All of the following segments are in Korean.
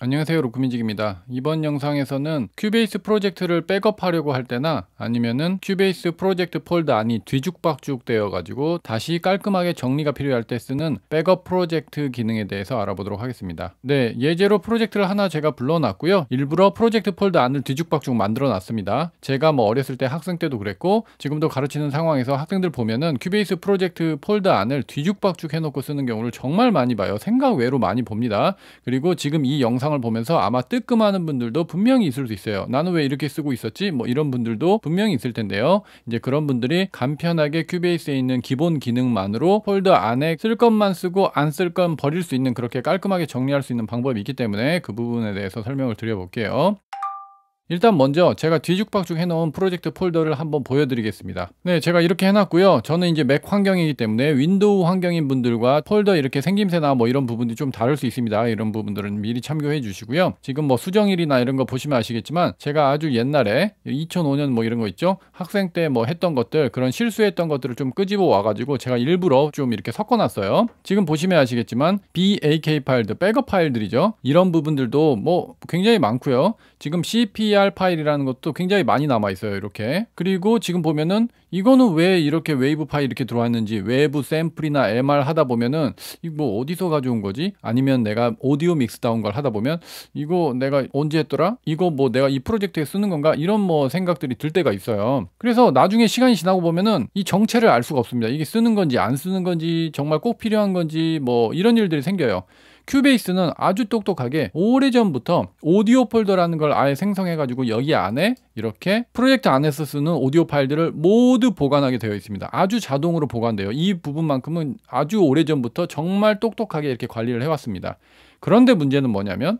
안녕하세요 루크민직입니다 이번 영상에서는 큐베이스 프로젝트를 백업하려고 할 때나 아니면은 큐베이스 프로젝트 폴드 안이 뒤죽박죽 되어 가지고 다시 깔끔하게 정리가 필요할 때 쓰는 백업 프로젝트 기능에 대해서 알아보도록 하겠습니다. 네 예제로 프로젝트를 하나 제가 불러놨고요. 일부러 프로젝트 폴드 안을 뒤죽박죽 만들어 놨습니다. 제가 뭐 어렸을 때 학생 때도 그랬고 지금도 가르치는 상황에서 학생들 보면은 큐베이스 프로젝트 폴드 안을 뒤죽박죽 해놓고 쓰는 경우를 정말 많이 봐요. 생각 외로 많이 봅니다. 그리고 지금 이 영상 영상을 보면서 아마 뜨끔하는 분들도 분명히 있을 수 있어요. 나는 왜 이렇게 쓰고 있었지? 뭐 이런 분들도 분명히 있을 텐데요. 이제 그런 분들이 간편하게 큐베이스에 있는 기본 기능만으로 폴더 안에 쓸 것만 쓰고 안 쓸 건 버릴 수 있는 그렇게 깔끔하게 정리할 수 있는 방법이 있기 때문에 그 부분에 대해서 설명을 드려볼게요. 일단 먼저 제가 뒤죽박죽 해놓은 프로젝트 폴더를 한번 보여드리겠습니다. 네, 제가 이렇게 해놨고요. 저는 이제 맥 환경이기 때문에 윈도우 환경인 분들과 폴더 이렇게 생김새나 뭐 이런 부분들이 좀 다를 수 있습니다. 이런 부분들은 미리 참고해 주시고요. 지금 뭐 수정일이나 이런 거 보시면 아시겠지만 제가 아주 옛날에 2005년 뭐 이런 거 있죠. 학생 때 뭐 했던 것들 그런 실수했던 것들을 좀 끄집어 와가지고 제가 일부러 좀 이렇게 섞어놨어요. 지금 보시면 아시겠지만 BAK 파일들, 백업 파일들이죠. 이런 부분들도 뭐 굉장히 많고요. 지금 CPR AR 파일이라는 것도 굉장히 많이 남아 있어요. 이렇게. 그리고 지금 보면은 이거는 왜 이렇게 웨이브 파일 이렇게 들어왔는지 외부 샘플이나 MR 하다 보면은 이거 뭐 어디서 가져온 거지? 아니면 내가 오디오 믹스 다운 걸 하다 보면 이거 내가 언제 했더라? 이거 뭐 내가 이 프로젝트에 쓰는 건가? 이런 뭐 생각들이 들 때가 있어요. 그래서 나중에 시간이 지나고 보면은 이 정체를 알 수가 없습니다. 이게 쓰는 건지 안 쓰는 건지 정말 꼭 필요한 건지 뭐 이런 일들이 생겨요. 큐베이스는 아주 똑똑하게 오래전부터 오디오 폴더라는 걸 아예 생성해가지고 여기 안에 이렇게 프로젝트 안에서 쓰는 오디오 파일들을 모두 보관하게 되어 있습니다. 아주 자동으로 보관돼요. 이 부분만큼은 아주 오래전부터 정말 똑똑하게 이렇게 관리를 해왔습니다. 그런데 문제는 뭐냐면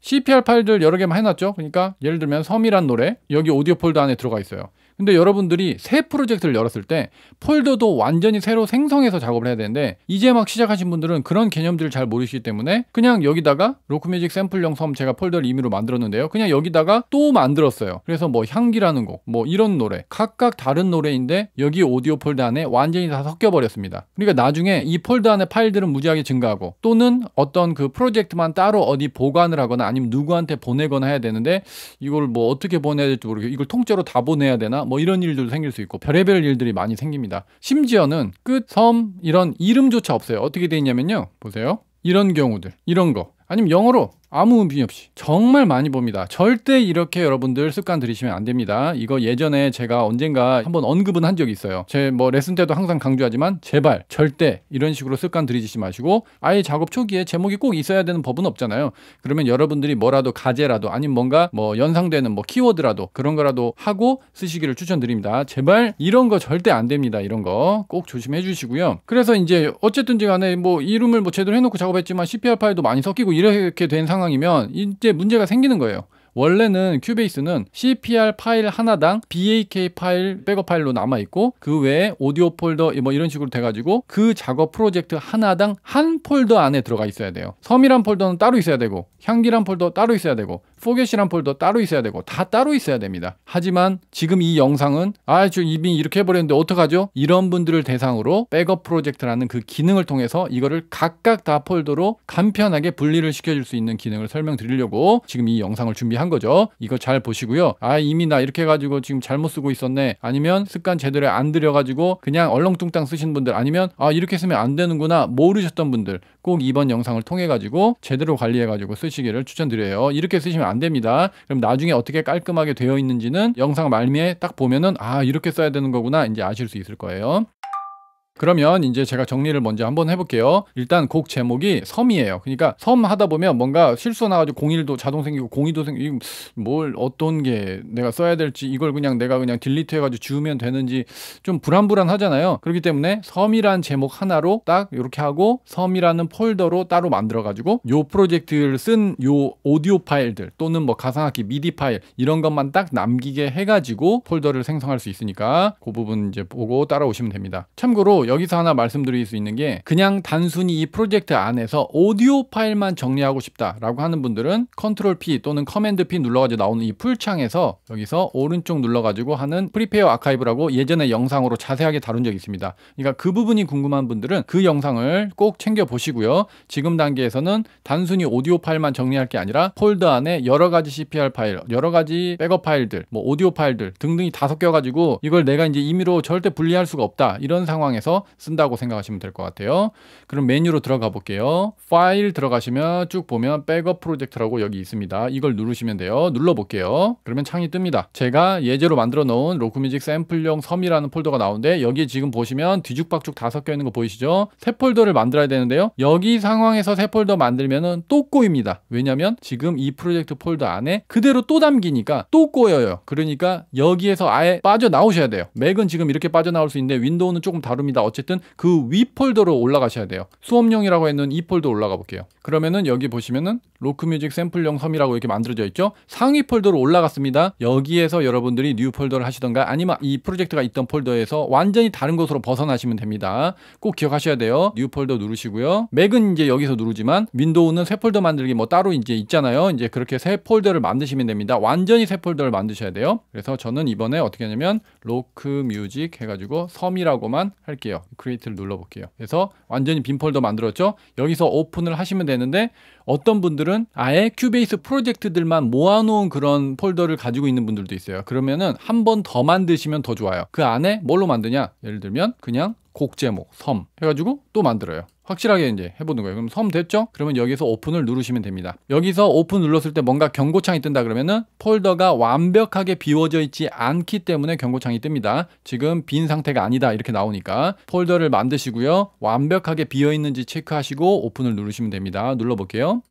CPR 파일들 여러 개만 해놨죠. 그러니까 예를 들면 섬이란 노래 여기 오디오 폴더 안에 들어가 있어요. 근데 여러분들이 새 프로젝트를 열었을 때 폴더도 완전히 새로 생성해서 작업을 해야 되는데 이제 막 시작하신 분들은 그런 개념들을 잘 모르시기 때문에 그냥 여기다가 로크뮤직 샘플영섬 제가 폴더를 임의로 만들었는데요. 그냥 여기다가 또 만들었어요. 그래서 뭐 향기라는 곡, 뭐 이런 노래 각각 다른 노래인데 여기 오디오 폴더 안에 완전히 다 섞여버렸습니다. 그러니까 나중에 이 폴더 안에 파일들은 무지하게 증가하고 또는 어떤 그 프로젝트만 따로 어디 보관을 하거나 아니면 누구한테 보내거나 해야 되는데 이걸 뭐 어떻게 보내야 될지 모르겠고 이걸 통째로 다 보내야 되나 뭐 이런 일들도 생길 수 있고 별의별 일들이 많이 생깁니다. 심지어는 끝, 섬 이런 이름조차 없어요. 어떻게 돼 있냐면요. 보세요. 이런 경우들, 이런 거. 아니면 영어로 아무 의미 없이 정말 많이 봅니다. 절대 이렇게 여러분들 습관 들이시면 안 됩니다. 이거 예전에 제가 언젠가 한번 언급은 한 적이 있어요. 제 뭐 레슨 때도 항상 강조하지만 제발 절대 이런 식으로 습관 들이지 마시고 아예 작업 초기에 제목이 꼭 있어야 되는 법은 없잖아요. 그러면 여러분들이 뭐라도 가제라도 아니면 뭔가 뭐 연상되는 뭐 키워드라도 그런 거라도 하고 쓰시기를 추천드립니다. 제발 이런 거 절대 안 됩니다. 이런 거 꼭 조심해 주시고요. 그래서 이제 어쨌든지 간에 뭐 이름을 뭐 제대로 해놓고 작업했지만 CPR 파일도 많이 섞이고 이렇게 된 상황 상황이면 이제 문제가 생기는 거예요. 원래는 큐베이스는 CPR 파일 하나당 BAK 파일 백업 파일로 남아 있고 그 외에 오디오 폴더 뭐 이런 식으로 돼 가지고 그 작업 프로젝트 하나당 한 폴더 안에 들어가 있어야 돼요. 섬이란 폴더는 따로 있어야 되고 향기란 폴더 따로 있어야 되고 포겟이란 폴더 따로 있어야 되고 다 따로 있어야 됩니다. 하지만 지금 이 영상은 아, 저 이미 이렇게 해버렸는데 어떡하죠? 이런 분들을 대상으로 백업 프로젝트라는 그 기능을 통해서 이거를 각각 다 폴더로 간편하게 분리를 시켜줄 수 있는 기능을 설명드리려고 지금 이 영상을 준비한 거죠. 이거 잘 보시고요. 아, 이미 나 이렇게 해가지고 지금 잘못 쓰고 있었네. 아니면 습관 제대로 안 들여가지고 그냥 얼렁뚱땅 쓰신 분들 아니면 아, 이렇게 쓰면 안 되는구나 모르셨던 분들 꼭 이번 영상을 통해 가지고 제대로 관리해 가지고 쓰시기를 추천드려요. 이렇게 쓰시면 안 됩니다. 그럼 나중에 어떻게 깔끔하게 되어 있는지는 영상 말미에 딱 보면은 아 이렇게 써야 되는 거구나 이제 아실 수 있을 거예요. 그러면 이제 제가 정리를 먼저 한번 해볼게요. 일단 곡 제목이 섬이에요. 그러니까 섬 하다 보면 뭔가 실수 나가지고 01도 자동 생기고 02도 생기고 뭘 어떤 게 내가 써야 될지 이걸 그냥 내가 그냥 딜리트 해가지고 지우면 되는지 좀 불안불안하잖아요. 그렇기 때문에 섬이란 제목 하나로 딱 이렇게 하고 섬이라는 폴더로 따로 만들어가지고 요 프로젝트를 쓴 요 오디오 파일들 또는 뭐 가상악기 미디 파일 이런 것만 딱 남기게 해가지고 폴더를 생성할 수 있으니까 그 부분 이제 보고 따라오시면 됩니다. 참고로 여기서 하나 말씀드릴 수 있는 게 그냥 단순히 이 프로젝트 안에서 오디오 파일만 정리하고 싶다라고 하는 분들은 컨트롤 P 또는 커맨드 P 눌러가지고 나오는 이 풀창에서 여기서 오른쪽 눌러가지고 하는 프리페어 아카이브라고 예전에 영상으로 자세하게 다룬 적이 있습니다. 그러니까 그 부분이 궁금한 분들은 그 영상을 꼭 챙겨 보시고요. 지금 단계에서는 단순히 오디오 파일만 정리할 게 아니라 폴더 안에 여러 가지 CPR 파일, 여러 가지 백업 파일들, 뭐 오디오 파일들 등등이 다 섞여가지고 이걸 내가 이제 임의로 절대 분리할 수가 없다 이런 상황에서 해서 쓴다고 생각하시면 될 것 같아요. 그럼 메뉴로 들어가 볼게요. 파일 들어가시면 쭉 보면 백업 프로젝트라고 여기 있습니다. 이걸 누르시면 돼요. 눌러볼게요. 그러면 창이 뜹니다. 제가 예제로 만들어 놓은 로크뮤직 샘플용 섬이라는 폴더가 나오는데 여기 지금 보시면 뒤죽박죽 다 섞여 있는 거 보이시죠? 새 폴더를 만들어야 되는데요. 여기 상황에서 새 폴더 만들면은 또 꼬입니다. 왜냐면 지금 이 프로젝트 폴더 안에 그대로 또 담기니까 또 꼬여요. 그러니까 여기에서 아예 빠져나오셔야 돼요. 맥은 지금 이렇게 빠져나올 수 있는데 윈도우는 조금 다릅니다. 있니다 어쨌든 그 위 폴더로 올라가셔야 돼요. 수업용이라고 했는 이 폴더 올라가 볼게요. 그러면은 여기 보시면은 로크뮤직 샘플용 섬이라고 이렇게 만들어져 있죠. 상위 폴더로 올라갔습니다. 여기에서 여러분들이 뉴 폴더를 하시던가 아니면 이 프로젝트가 있던 폴더에서 완전히 다른 곳으로 벗어나시면 됩니다. 꼭 기억하셔야 돼요. 뉴 폴더 누르시고요. 맥은 이제 여기서 누르지만 윈도우는 새 폴더 만들기 뭐 따로 이제 있잖아요. 이제 그렇게 새 폴더를 만드시면 됩니다. 완전히 새 폴더를 만드셔야 돼요. 그래서 저는 이번에 어떻게 하냐면 로크뮤직 해가지고 섬이라고만 할게요. 크리에이트를 눌러볼게요. 그래서 완전히 빈 폴더 만들었죠. 여기서 오픈을 하시면 되는데 어떤 분들은 아예 큐베이스 프로젝트들만 모아놓은 그런 폴더를 가지고 있는 분들도 있어요. 그러면은 한 번 더 만드시면 더 좋아요. 그 안에 뭘로 만드냐? 예를 들면 그냥 곡 제목, 섬 해가지고 또 만들어요. 확실하게 이제 해보는 거예요. 그럼 섬 됐죠? 그러면 여기서 오픈을 누르시면 됩니다. 여기서 오픈 눌렀을 때 뭔가 경고창이 뜬다 그러면은 폴더가 완벽하게 비워져 있지 않기 때문에 경고창이 뜹니다. 지금 빈 상태가 아니다 이렇게 나오니까 폴더를 만드시고요. 완벽하게 비어 있는지 체크하시고 오픈을 누르시면 됩니다. 눌러볼게요.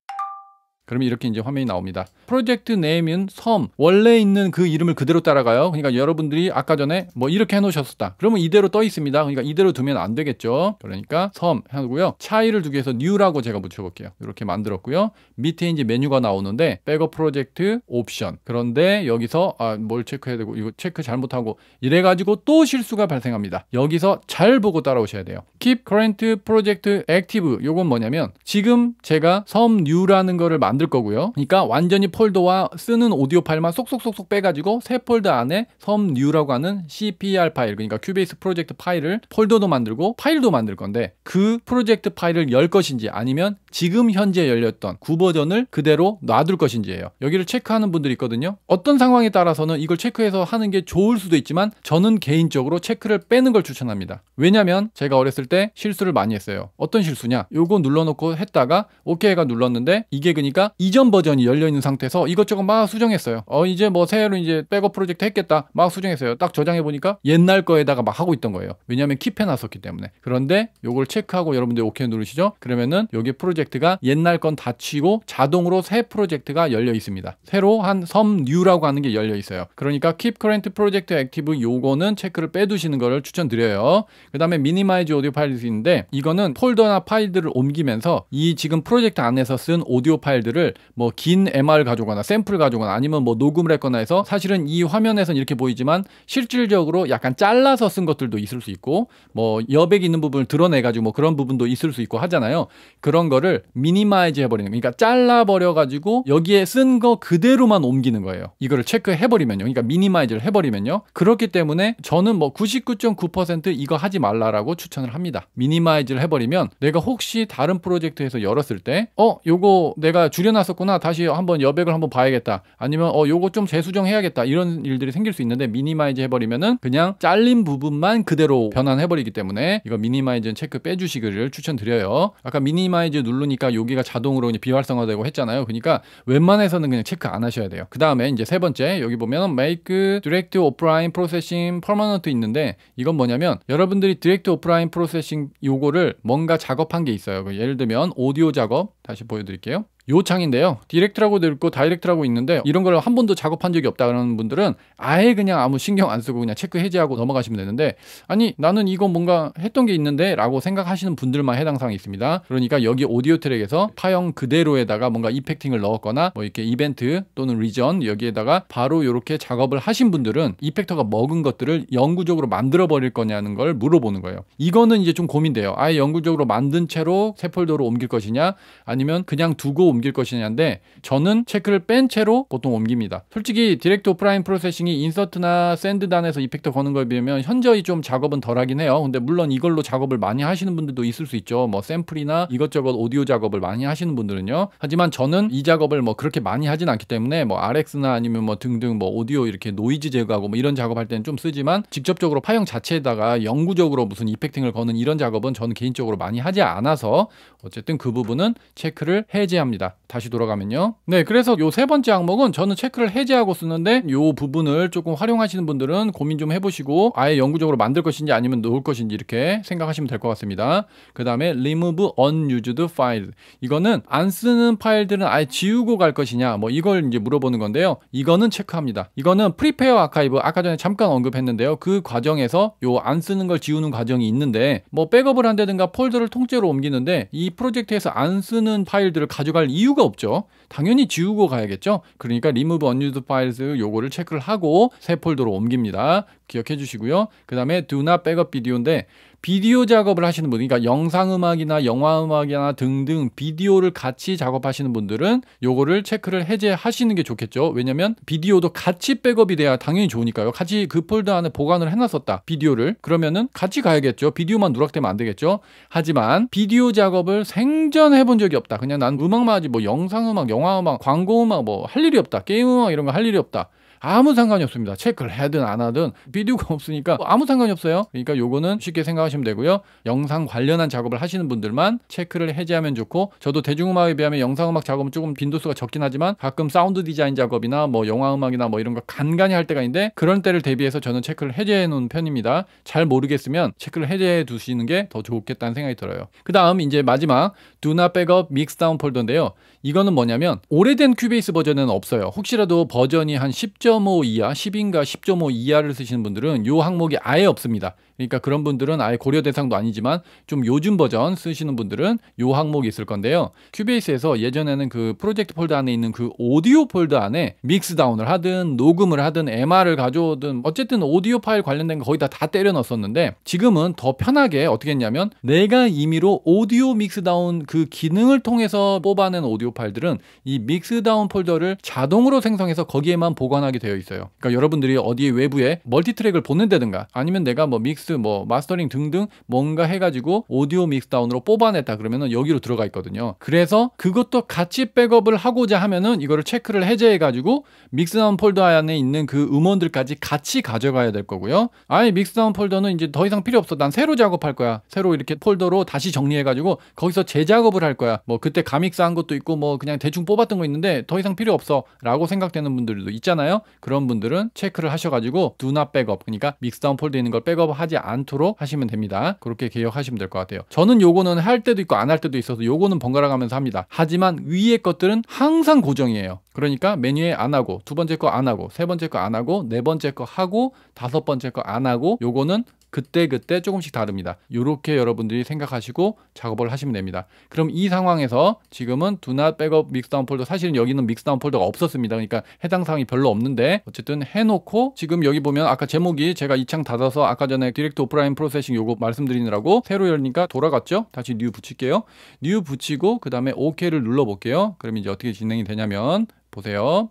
그러면 이렇게 이제 화면이 나옵니다. 프로젝트 네임은 섬 원래 있는 그 이름을 그대로 따라가요. 그러니까 여러분들이 아까 전에 뭐 이렇게 해놓으셨다. 그러면 이대로 떠 있습니다. 그러니까 이대로 두면 안 되겠죠. 그러니까 섬 하고요. 차이를 두기 위해서 new라고 제가 붙여볼게요. 이렇게 만들었고요. 밑에 이제 메뉴가 나오는데 백업 프로젝트 옵션. 그런데 여기서 아, 뭘 체크해야 되고 이거 체크 잘못하고 이래가지고 또 실수가 발생합니다. 여기서 잘 보고 따라오셔야 돼요. Keep current project active. 요건 뭐냐면 지금 제가 섬 new라는 거를 만 만들 거고요. 그러니까 완전히 폴더와 쓰는 오디오 파일만 쏙쏙쏙쏙 빼가지고 새 폴더 안에 섬뉴라고 하는 CPR 파일 그러니까 큐베이스 프로젝트 파일을 폴더도 만들고 파일도 만들 건데 그 프로젝트 파일을 열 것인지 아니면 지금 현재 열렸던 구버전을 그대로 놔둘 것인지예요. 여기를 체크하는 분들이 있거든요. 어떤 상황에 따라서는 이걸 체크해서 하는 게 좋을 수도 있지만 저는 개인적으로 체크를 빼는 걸 추천합니다. 왜냐면 제가 어렸을 때 실수를 많이 했어요. 어떤 실수냐? 요거 눌러놓고 했다가 오케이가 눌렀는데 이게 그러니까 보니까 이전 버전이 열려 있는 상태에서 이것저것 막 수정했어요. 어 이제 뭐 새로 이제 백업 프로젝트 했겠다. 막 수정했어요. 딱 저장해 보니까 옛날 거에다가 막 하고 있던 거예요. 왜냐면 킵해 놨었기 때문에. 그런데 요걸 체크하고 여러분들 오케이 누르시죠. 그러면은 여기 프로젝트가 옛날 건다치고 자동으로 새 프로젝트가 열려 있습니다. 새로 한 섬 뉴라고 하는 게 열려 있어요. 그러니까 k e e 트 프로젝트 액티브 요거는 체크를 빼두시는 거를 추천드려요. 그 다음에 미니마이즈 오디오 파일들는데 이거는 폴더나 파일들을 옮기면서 이 지금 프로젝트 안에서 쓴 오디오 파일들 내용들을 뭐긴 MR 가져거나 샘플 가져거나 아니면 뭐 녹음을 했거나 해서 사실은 이 화면에선 이렇게 보이지만 실질적으로 약간 잘라서 쓴 것들도 있을 수 있고 뭐여백 있는 부분을 드러내 가지고 뭐 그런 부분도 있을 수 있고 하잖아요. 그런 거를 미니마이즈 해버리는 그러니까 잘라 버려 가지고 여기에 쓴 거 그대로만 옮기는 거예요. 이거를 체크해 버리면요. 그러니까 미니마이즈를 해 버리면요. 그렇기 때문에 저는 뭐 99.9% 이거 하지 말라라고 추천을 합니다. 미니마이즈를 해 버리면 내가 혹시 다른 프로젝트에서 열었을 때 어, 요거 내가 주 줄여놨었구나. 다시 한번 여백을 한번 봐야겠다. 아니면 어 요거 좀 재수정해야겠다. 이런 일들이 생길 수 있는데 미니마이즈 해버리면은 그냥 잘린 부분만 그대로 변환해버리기 때문에 이거 미니마이즈 체크 빼주시기를 추천드려요. 아까 미니마이즈 누르니까 여기가 자동으로 이제 비활성화되고 했잖아요. 그러니까 웬만해서는 그냥 체크 안 하셔야 돼요. 그 다음에 이제 세 번째 여기 보면 Make Direct Offline Processing Permanent 있는데 이건 뭐냐면 여러분들이 Direct Offline Processing 요거를 뭔가 작업한 게 있어요. 예를 들면 오디오 작업 다시 보여드릴게요. 요 창인데요. 디렉트라고도 있고 다이렉트라고 있는데 이런 걸 한 번도 작업한 적이 없다는 분들은 아예 그냥 아무 신경 안 쓰고 그냥 체크 해제하고 넘어가시면 되는데 아니 나는 이거 뭔가 했던 게 있는데 라고 생각하시는 분들만 해당 사항이 있습니다. 그러니까 여기 오디오 트랙에서 파형 그대로에다가 뭔가 이펙팅을 넣었거나 뭐 이렇게 이벤트 또는 리전 여기에다가 바로 이렇게 작업을 하신 분들은 이펙터가 먹은 것들을 영구적으로 만들어 버릴 거냐는 걸 물어보는 거예요. 이거는 이제 좀 고민돼요. 아예 영구적으로 만든 채로 새 폴더로 옮길 것이냐 아니면 그냥 두고 옮길 옮길 것이냐인데 저는 체크를 뺀 채로 보통 옮깁니다. 솔직히 디렉트 오프라인 프로세싱이 인서트나 샌드 단에서 이펙터 거는 거에 비하면 현저히 좀 작업은 덜하긴 해요. 근데 물론 이걸로 작업을 많이 하시는 분들도 있을 수 있죠. 뭐 샘플이나 이것저것 오디오 작업을 많이 하시는 분들은요. 하지만 저는 이 작업을 뭐 그렇게 많이 하진 않기 때문에 뭐 RX나 아니면 뭐 등등 뭐 오디오 이렇게 노이즈 제거하고 뭐 이런 작업할 때는 좀 쓰지만 직접적으로 파형 자체에다가 영구적으로 무슨 이펙팅을 거는 이런 작업은 저는 개인적으로 많이 하지 않아서 어쨌든 그 부분은 체크를 해제합니다. 있습니다. 다시 돌아가면요. 네, 그래서 요 세 번째 항목은 저는 체크를 해제하고 쓰는데 요 부분을 조금 활용하시는 분들은 고민 좀 해보시고 아예 영구적으로 만들 것인지 아니면 놓을 것인지 이렇게 생각하시면 될 것 같습니다. 그 다음에 remove unused file 이거는 안 쓰는 파일들은 아예 지우고 갈 것이냐 뭐 이걸 이제 물어보는 건데요. 이거는 체크합니다. 이거는 r e p a 프 archive 아까 전에 잠깐 언급했는데요. 그 과정에서 요 안 쓰는 걸 지우는 과정이 있는데 뭐 백업을 한다든가 폴더를 통째로 옮기는데 이 프로젝트에서 안 쓰는 파일들을 가져갈 이유가 없죠. 당연히 지우고 가야겠죠. 그러니까 remove unused files 요거를 체크를 하고 새 폴더로 옮깁니다. 기억해 주시고요. 그 다음에 do not backup video인데 비디오 작업을 하시는 분, 그러니까 영상음악이나 영화음악이나 등등 비디오를 같이 작업하시는 분들은 요거를 체크를 해제하시는 게 좋겠죠. 왜냐면 비디오도 같이 백업이 돼야 당연히 좋으니까요. 같이 그 폴더 안에 보관을 해놨었다. 비디오를. 그러면은 같이 가야겠죠. 비디오만 누락되면 안 되겠죠. 하지만 비디오 작업을 생전 해본 적이 없다. 그냥 난 음악만 하지 뭐 영상음악, 영화음악, 광고음악 뭐 할 일이 없다. 게임음악 이런 거 할 일이 없다. 아무 상관이 없습니다. 체크를 하든 안 하든 비디오가 없으니까 아무 상관이 없어요. 그러니까 요거는 쉽게 생각하시면 되고요. 영상 관련한 작업을 하시는 분들만 체크를 해제하면 좋고 저도 대중음악에 비하면 영상음악 작업은 조금 빈도수가 적긴 하지만 가끔 사운드 디자인 작업이나 뭐 영화음악이나 뭐 이런 거 간간히 할 때가 있는데 그런 때를 대비해서 저는 체크를 해제해 놓은 편입니다. 잘 모르겠으면 체크를 해제해 두시는 게 더 좋겠다는 생각이 들어요. 그 다음 이제 마지막 Do Not Backup Mixdown 폴더인데요. 이거는 뭐냐면 오래된 큐베이스 버전은 없어요. 혹시라도 버전이 한 10.5 이하, 10인가 10.5 이하를 쓰시는 분들은 요 항목이 아예 없습니다. 그러니까 그런 분들은 아예 고려 대상도 아니지만 좀 요즘 버전 쓰시는 분들은 요 항목이 있을 건데요. 큐베이스에서 예전에는 그 프로젝트 폴더 안에 있는 그 오디오 폴더 안에 믹스 다운을 하든 녹음을 하든 MR을 가져오든 어쨌든 오디오 파일 관련된 거 거의 다 다 때려 넣었었는데 지금은 더 편하게 어떻게 했냐면 내가 임의로 오디오 믹스 다운 그 기능을 통해서 뽑아낸 오디오 파일들은 이 믹스 다운 폴더를 자동으로 생성해서 거기에만 보관하게 되어 있어요. 그러니까 여러분들이 어디 외부에 멀티 트랙을 보낸다든가 아니면 내가 뭐 믹스 믹스 뭐 마스터링 등등 뭔가 해가지고 오디오 믹스 다운으로 뽑아냈다 그러면은 여기로 들어가 있거든요 그래서 그것도 같이 백업을 하고자 하면은 이거를 체크를 해제해 가지고 믹스 다운 폴더 안에 있는 그 음원들까지 같이 가져가야 될 거고요 아예 믹스 다운 폴더는 이제 더 이상 필요 없어 난 새로 작업할 거야 새로 이렇게 폴더로 다시 정리해 가지고 거기서 재작업을 할 거야 뭐 그때 가믹스 한 것도 있고 뭐 그냥 대충 뽑았던 거 있는데 더 이상 필요 없어 라고 생각되는 분들도 있잖아요 그런 분들은 체크를 하셔가지고 두나 백업 그러니까 믹스 다운 폴더에 있는 걸 백업하지 않도록 하시면 됩니다. 그렇게 개혁하시면될 것 같아요. 저는 요거는 할 때도 있고 안 할 때도 있어서 요거는 번갈아 가면서 합니다. 하지만 위의 것들은 항상 고정이에요. 그러니까 메뉴에 안 하고 두 번째 거 안 하고 세 번째 거 안 하고 네 번째 거 하고 다섯 번째 거 안 하고 요거는 그때그때 그때 조금씩 다릅니다. 요렇게 여러분들이 생각하시고 작업을 하시면 됩니다. 그럼 이 상황에서 지금은 두나 백업 믹스다운 폴더 사실은 여기는 믹스다운 폴더가 없었습니다. 그러니까 해당 사항이 별로 없는데 어쨌든 해놓고 지금 여기 보면 아까 제목이 제가 이 창 닫아서 아까 전에 디렉트 오프라인 프로세싱 요거 말씀드리느라고 새로 열니까 돌아갔죠? 다시 뉴 붙일게요. 뉴 붙이고 그 다음에 OK를 눌러볼게요. 그럼 이제 어떻게 진행이 되냐면 보세요.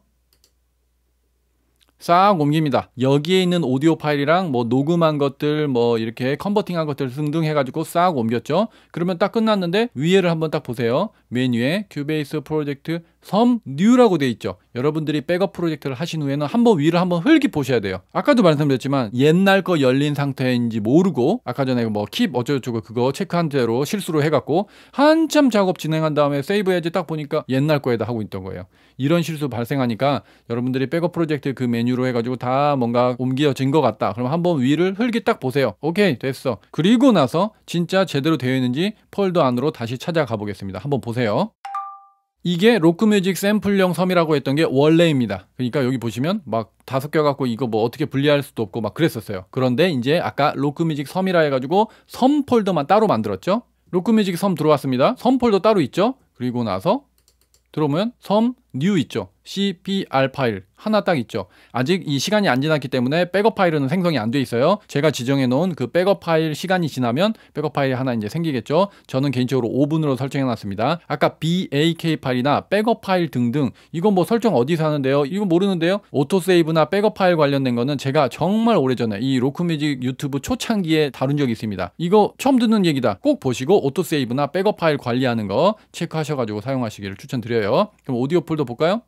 싹 옮깁니다. 여기에 있는 오디오 파일이랑 뭐 녹음한 것들 뭐 이렇게 컨버팅한 것들 등등 해가지고 싹 옮겼죠. 그러면 딱 끝났는데 위에를 한번 딱 보세요. 메뉴에 큐베이스 프로젝트 섬 뉴라고 돼 있죠. 여러분들이 백업 프로젝트를 하신 후에는 한번 위를 한번 흘기 보셔야 돼요. 아까도 말씀드렸지만 옛날 거 열린 상태인지 모르고 아까 전에 뭐 킵 어쩌고저쩌고 그거 체크한 대로 실수로 해갖고 한참 작업 진행한 다음에 세이브해야지 딱 보니까 옛날 거에다 하고 있던 거예요. 이런 실수 발생하니까 여러분들이 백업 프로젝트 그 메뉴로 해가지고 다 뭔가 옮겨진 것 같다. 그럼 한번 위를 흘기 딱 보세요. 오케이 됐어. 그리고 나서 진짜 제대로 되어 있는지 폴더 안으로 다시 찾아가 보겠습니다. 한번 보세요. 보세요. 이게 로크뮤직 샘플형 섬이라고 했던 게 원래입니다. 그러니까 여기 보시면 막 다섯 개 갖고 이거 뭐 어떻게 분리할 수도 없고 막 그랬었어요. 그런데 이제 아까 로크뮤직 섬이라 해가지고 섬 폴더만 따로 만들었죠. 로크뮤직 섬 들어왔습니다. 섬 폴더 따로 있죠. 그리고 나서 들어오면 섬 뉴 있죠. CPR 파일 하나 딱 있죠. 아직 이 시간이 안 지났기 때문에 백업 파일은 생성이 안 돼 있어요. 제가 지정해 놓은 그 백업 파일 시간이 지나면 백업 파일이 하나 이제 생기겠죠. 저는 개인적으로 5분으로 설정해 놨습니다. 아까 BAK 파일이나 백업 파일 등등 이건 뭐 설정 어디서 하는데요? 이거 모르는데요. 오토 세이브나 백업 파일 관련된 거는 제가 정말 오래전에 이 로크뮤직 유튜브 초창기에 다룬 적이 있습니다. 이거 처음 듣는 얘기다. 꼭 보시고 오토 세이브나 백업 파일 관리하는 거 체크하셔 가지고 사용하시기를 추천드려요. 그럼 오디오 폴더 볼까요?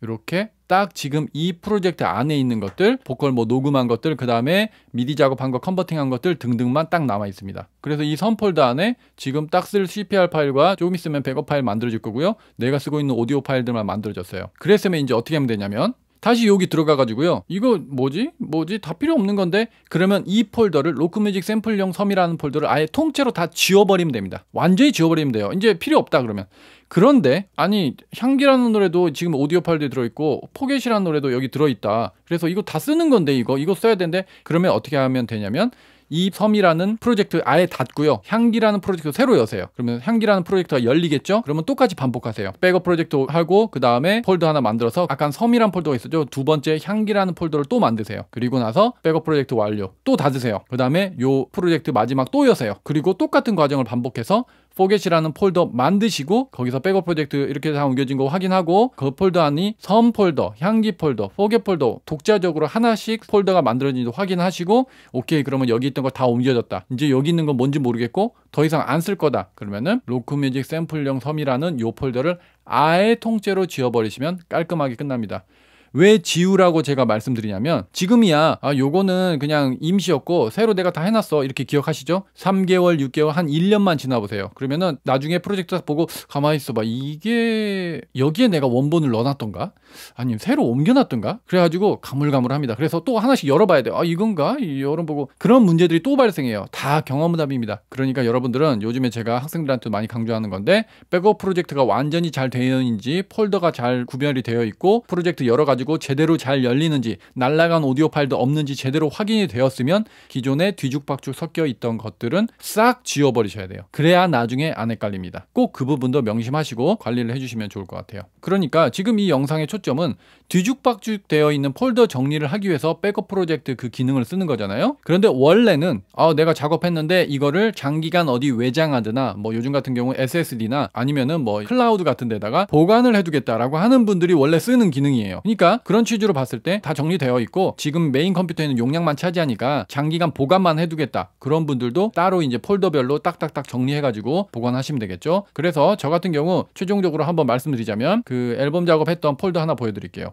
이렇게 딱 지금 이 프로젝트 안에 있는 것들 보컬 뭐 녹음한 것들 그 다음에 미디 작업한 거 컨버팅한 것들 등등만 딱 남아 있습니다 그래서 이 선 폴더 안에 지금 딱 쓸 CPR 파일과 조금 있으면 백업 파일 만들어질 거고요 내가 쓰고 있는 오디오 파일들만 만들어졌어요 그랬으면 이제 어떻게 하면 되냐면 다시 여기 들어가 가지고요. 이거 뭐지? 뭐지? 다 필요 없는 건데 그러면 이 폴더를 로크뮤직 샘플용 섬이라는 폴더를 아예 통째로 다 지워버리면 됩니다. 완전히 지워버리면 돼요. 이제 필요 없다 그러면. 그런데 아니 향기라는 노래도 지금 오디오 파일도 들어있고 포겟이라는 노래도 여기 들어있다. 그래서 이거 다 쓰는 건데 이거 이거 써야 되는데 그러면 어떻게 하면 되냐면 이 섬이라는 프로젝트 아예 닫고요. 향기라는 프로젝트 새로 여세요. 그러면 향기라는 프로젝트가 열리겠죠? 그러면 똑같이 반복하세요. 백업 프로젝트 하고 그 다음에 폴더 하나 만들어서 약간 섬이란 폴더가 있었죠? 두 번째 향기라는 폴더를 또 만드세요. 그리고 나서 백업 프로젝트 완료. 또 닫으세요. 그 다음에 요 프로젝트 마지막 또 여세요. 그리고 똑같은 과정을 반복해서 포겟이라는 폴더 만드시고 거기서 백업 프로젝트 이렇게 다 옮겨진 거 확인하고 그폴더 안이 섬 폴더, 향기 폴더, 포겟 폴더 독자적으로 하나씩 폴더가 만들어진지 확인하시고 오케이 그러면 여기 있던 걸다 옮겨졌다. 이제 여기 있는 건 뭔지 모르겠고 더 이상 안 쓸 거다. 그러면은 로크뮤직 샘플용 섬이라는 요 폴더를 아예 통째로 지워버리시면 깔끔하게 끝납니다. 왜 지우라고 제가 말씀드리냐면 지금이야 아 요거는 그냥 임시였고 새로 내가 다 해놨어 이렇게 기억하시죠? 3개월, 6개월, 한 1년만 지나보세요. 그러면은 나중에 프로젝트 보고 가만히 있어봐 이게 여기에 내가 원본을 넣어놨던가 아니면 새로 옮겨놨던가 그래가지고 가물가물합니다. 그래서 또 하나씩 열어봐야 돼요. 아 이건가? 여름 보고 그런 문제들이 또 발생해요. 다 경험답입니다. 그러니까 여러분들은 요즘에 제가 학생들한테 많이 강조하는 건데 백업 프로젝트가 완전히 잘 되어 있는지 폴더가 잘 구별이 되어 있고 프로젝트 열어가지고 가지고 제대로 잘 열리는지 날라간 오디오 파일도 없는지 제대로 확인이 되었으면 기존에 뒤죽박죽 섞여 있던 것들은 싹 지워버리셔야 돼요. 그래야 나중에 안 헷갈립니다. 꼭 그 부분도 명심하시고 관리를 해주시면 좋을 것 같아요. 그러니까 지금 이 영상의 초점은 뒤죽박죽 되어 있는 폴더 정리를 하기 위해서 백업 프로젝트 그 기능을 쓰는 거잖아요. 그런데 원래는 아, 내가 작업했는데 이거를 장기간 어디 외장하드나 뭐 요즘 같은 경우 SSD나 아니면은 뭐 클라우드 같은 데다가 보관을 해두겠다라고 하는 분들이 원래 쓰는 기능이에요. 그러니까 그러니까 그런 취지로 봤을 때 다 정리되어 있고 지금 메인 컴퓨터에는 용량만 차지하니까 장기간 보관만 해두겠다 그런 분들도 따로 이제 폴더별로 딱딱딱 정리해가지고 보관하시면 되겠죠 그래서 저 같은 경우 최종적으로 한번 말씀드리자면 그 앨범 작업했던 폴더 하나 보여드릴게요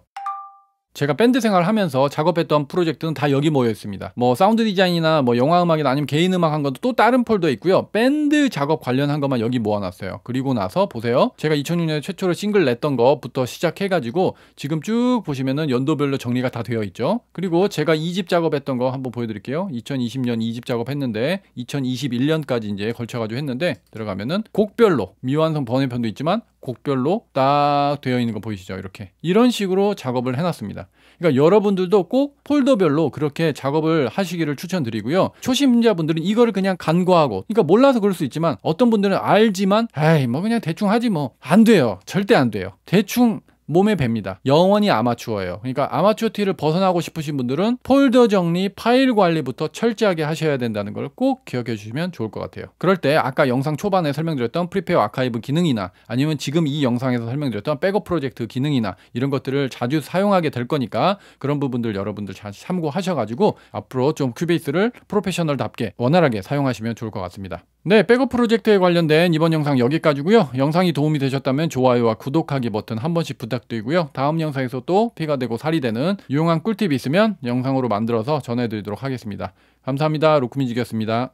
제가 밴드 생활을 하면서 작업했던 프로젝트는 다 여기 모여있습니다. 뭐 사운드 디자인이나 뭐 영화 음악이나 아니면 개인 음악 한 것도 또 다른 폴더에 있고요. 밴드 작업 관련한 것만 여기 모아놨어요. 그리고 나서 보세요. 제가 2006년에 최초로 싱글 냈던 것부터 시작해가지고 지금 쭉 보시면은 연도별로 정리가 다 되어 있죠. 그리고 제가 2집 작업했던 거 한번 보여드릴게요. 2020년 2집 작업했는데 2021년까지 이제 걸쳐가지고 했는데 들어가면은 곡별로 미완성 번외편도 있지만 곡별로 딱 되어 있는 거 보이시죠? 이렇게 이런 식으로 작업을 해놨습니다. 그러니까 여러분들도 꼭 폴더별로 그렇게 작업을 하시기를 추천드리고요. 초심자분들은 이거를 그냥 간과하고 그러니까 몰라서 그럴 수 있지만 어떤 분들은 알지만 에이 뭐 그냥 대충 하지 뭐 안 돼요. 절대 안 돼요. 대충 몸에 뱁니다. 영원히 아마추어예요. 그러니까 아마추어 티를 벗어나고 싶으신 분들은 폴더 정리, 파일 관리부터 철저하게 하셔야 된다는 걸 꼭 기억해 주시면 좋을 것 같아요. 그럴 때 아까 영상 초반에 설명드렸던 프리페어 아카이브 기능이나 아니면 지금 이 영상에서 설명드렸던 백업 프로젝트 기능이나 이런 것들을 자주 사용하게 될 거니까 그런 부분들 여러분들 잘 참고하셔가지고 앞으로 좀 큐베이스를 프로페셔널답게 원활하게 사용하시면 좋을 것 같습니다. 네, 백업 프로젝트에 관련된 이번 영상 여기까지고요. 영상이 도움이 되셨다면 좋아요와 구독하기 버튼 한 번씩 부탁드리고요. 다음 영상에서 또 피가 되고 살이 되는 유용한 꿀팁이 있으면 영상으로 만들어서 전해드리도록 하겠습니다. 감사합니다. 로크민지였습니다.